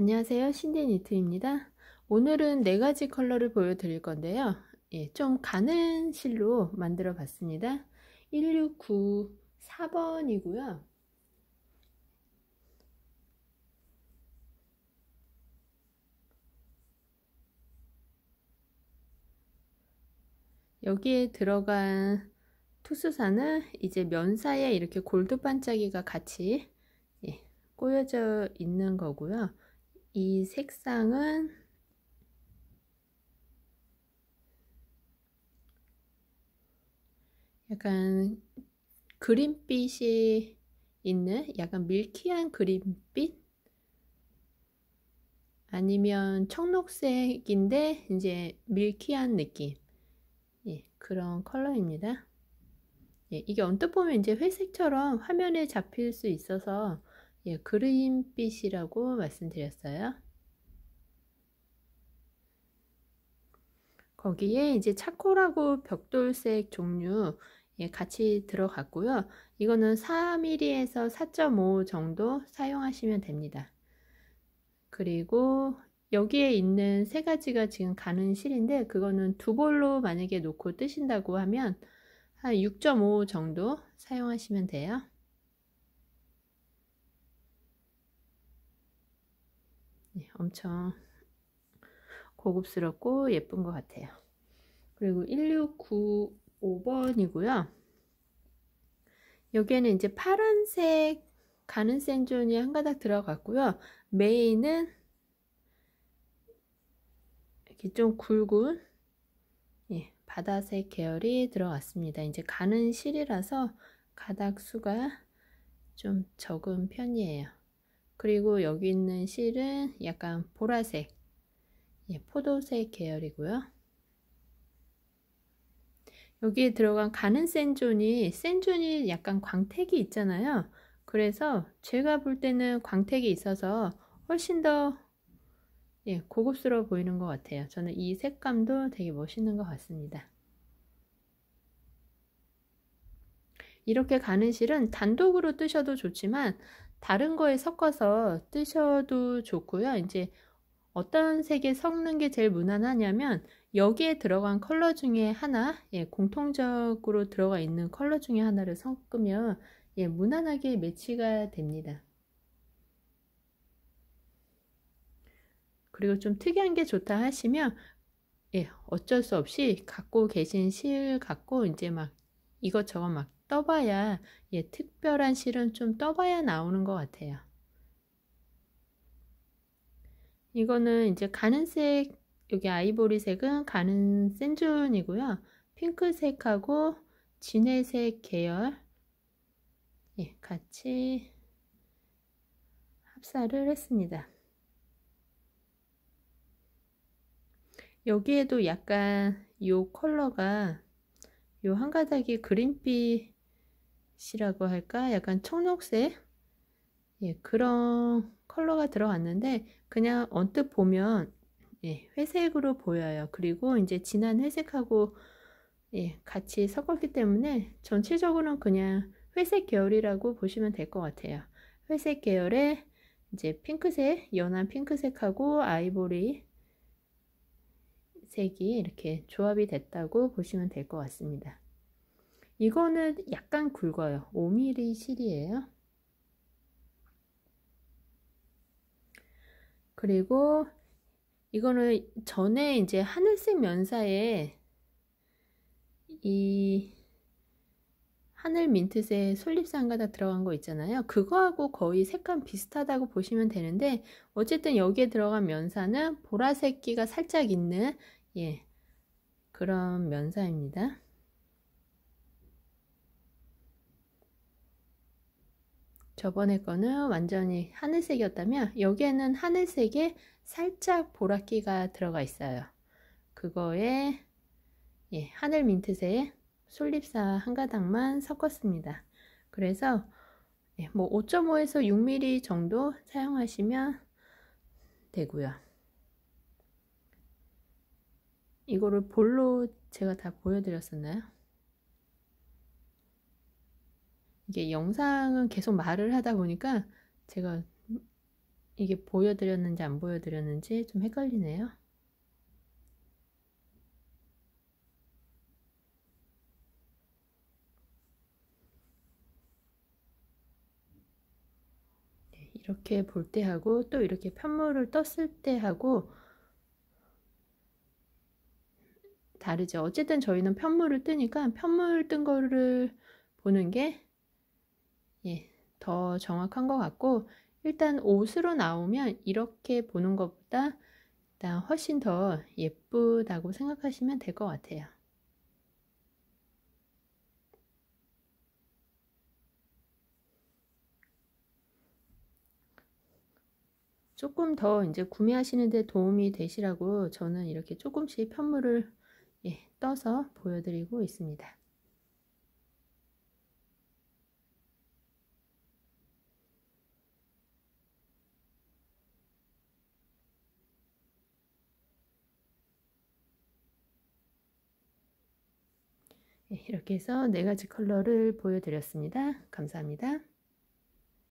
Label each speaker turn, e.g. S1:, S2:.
S1: 안녕하세요. 신디 니트입니다. 오늘은 네 가지 컬러를 보여드릴 건데요. 예, 좀 가는 실로 만들어 봤습니다. 1694번이고요. 여기에 들어간 투수사는 이제 면사에 이렇게 골드 반짝이가 같이 예, 꼬여져 있는 거고요. 이 색상은 약간 그린빛이 있는 약간 밀키한 그린빛 아니면 청록색인데 이제 밀키한 느낌 예, 그런 컬러입니다 예, 이게 언뜻 보면 이제 회색처럼 화면에 잡힐 수 있어서 예, 그린빛이라고 말씀드렸어요. 거기에 이제 차코라고 벽돌색 종류 예, 같이 들어갔고요. 이거는 4mm에서 4.5 정도 사용하시면 됩니다. 그리고 여기에 있는 세 가지가 지금 가는 실인데 그거는 두 볼로 만약에 놓고 뜨신다고 하면 한 6.5 정도 사용하시면 돼요. 엄청 고급스럽고 예쁜 것 같아요. 그리고 1695번이고요. 여기에는 이제 파란색 가는 생존이 한 가닥 들어갔고요. 메인은 이렇게 좀 굵은 예, 바다색 계열이 들어갔습니다. 이제 가는 실이라서 가닥 수가 좀 적은 편이에요. 그리고 여기 있는 실은 약간 보라색, 예, 포도색 계열이고요. 여기에 들어간 가는 센존이 센존이 약간 광택이 있잖아요. 그래서 제가 볼 때는 광택이 있어서 훨씬 더 예, 고급스러워 보이는 것 같아요. 저는 이 색감도 되게 멋있는 것 같습니다. 이렇게 가는 실은 단독으로 뜨셔도 좋지만 다른 거에 섞어서 뜨셔도 좋고요. 이제 어떤 색에 섞는 게 제일 무난하냐면 여기에 들어간 컬러 중에 하나, 예, 공통적으로 들어가 있는 컬러 중에 하나를 섞으면 예, 무난하게 매치가 됩니다. 그리고 좀 특이한 게 좋다 하시면 예, 어쩔 수 없이 갖고 계신 실 갖고 이제 막 이것저것 막 떠봐야 예, 특별한 실은 좀 떠봐야 나오는 것 같아요. 이거는 이제 가는색 여기 아이보리색은 가는 센준이고요. 핑크색하고 진해색 계열 예, 같이 합사를 했습니다. 여기에도 약간 요 컬러가 요 한 가닥이 그린빛 시라고 할까? 약간 청록색? 예, 그런 컬러가 들어갔는데 그냥 언뜻 보면 예, 회색으로 보여요. 그리고 이제 진한 회색하고 예, 같이 섞었기 때문에 전체적으로는 그냥 회색 계열이라고 보시면 될 것 같아요. 회색 계열에 이제 핑크색, 연한 핑크색하고 아이보리 색이 이렇게 조합이 됐다고 보시면 될 것 같습니다. 이거는 약간 굵어요. 5mm 실이에요. 그리고 이거는 전에 이제 하늘색 면사에 이 하늘 민트색 솔잎상 가닥 들어간 거 있잖아요. 그거하고 거의 색감 비슷하다고 보시면 되는데 어쨌든 여기에 들어간 면사는 보라색 기가 살짝 있는 예 그런 면사입니다. 저번에 거는 완전히 하늘색이었다면 여기에는 하늘색에 살짝 보랏기가 들어가 있어요. 그거에 예, 하늘 민트색 솔잎사 한 가닥만 섞었습니다. 그래서 예, 뭐 5.5에서 6mm 정도 사용하시면 되고요. 이거를 볼로 제가 다 보여드렸었나요? 이게 영상은 계속 말을 하다 보니까 제가 이게 보여드렸는지 안 보여드렸는지 좀 헷갈리네요. 네, 이렇게 볼 때 하고 또 이렇게 편물을 떴을 때 하고 다르죠. 어쨌든 저희는 편물을 뜨니까 편물 뜬 거를 보는 게 예, 더 정확한 것 같고 일단 옷으로 나오면 이렇게 보는 것보다 일단 훨씬 더 예쁘다고 생각하시면 될 것 같아요. 조금 더 이제 구매하시는데 도움이 되시라고 저는 이렇게 조금씩 편물을 예, 떠서 보여드리고 있습니다. 네, 이렇게 해서 네 가지 컬러를 보여드렸습니다. 감사합니다.